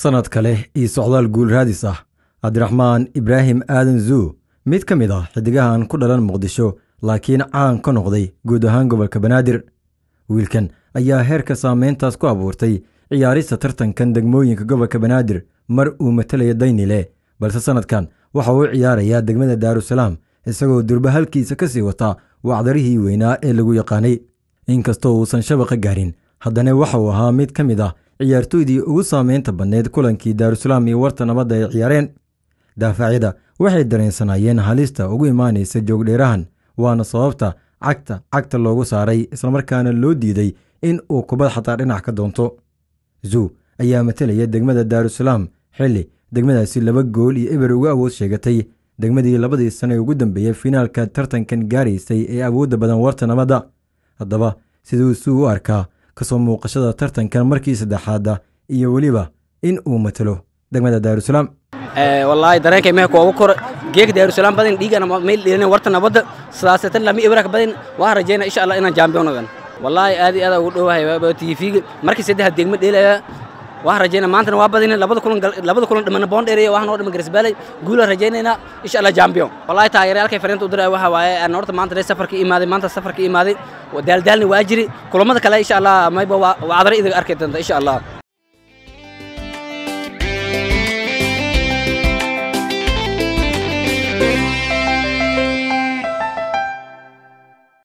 sannad kale iyo socdaal guul raadis ah cabdiraxmaan ibraahim aadan zuu mid ka mid ah xidigahan ku dhalan muqdisho laakiin caan ka noqday guud ahaan gobolka banaadir wiilkan ayaa heerka saameyntaas ku abuurtay ciyaarista tartankan degmooyinka gobolka banaadir mar uu matalaya daynile balse sannadkan waxa uu ciyaarayaa degmada daarusalaam isagoo durba halkiisa ka sii wataa wacdarihii weynaa ee lagu yaqaanay inkastoo uusan shabaqa gaarin haddana waxa uu ahaa mid ka mid ah ciyaartooydii ugu saameynta badneyd kulankii daarusalaam iyo warta nabadda ay ciyaareen daafacyada waxay dareensanaayeen halista ugu imaanaysa joogdheerahan waana sababta cagta cagta loogu saaray islamarkaana loo diiday in uu kubad xataa dhinac ka doonto zuu ayaa matalaya degmada daarusalaam xilli degmadaasi laba gool iyo eber uga awood sheegatay degmadii labadii sane ugu dambeeyey finaalka tartankan gaaraysay ee awoodda badan warta nabadda haddaba siduu suu u arkaa kasoo muuqashada tartankan markii saddexaada iyo weliba in uu matalo degmada daarusalaam wallaahi dareenka imaha kooba kor geega daarusalaam badan dhiigana meel dheelina warta nabadda sidaasatan lama ibraka badan waan rajeyna insha allah inaan jaambiyoon ogan wallaahi aad iyo aad ugu dhowahay tiifiga markii saddexaad degma dheelaya waxaan rajaynaa maantana waa badinay labada kulan labada kulan dhamana bond area waxaan oo dhamma garisbaalay guula rajaynaynaa insha Allah champion wallahi taageerayaalkay fariinta u diray waxa waaye aan horta maanta safarka imaaday maanta safarka imaaday daaldaalni waa jiri kulamada kale insha Allah mayba waa cadra idiga arki doonta insha Allah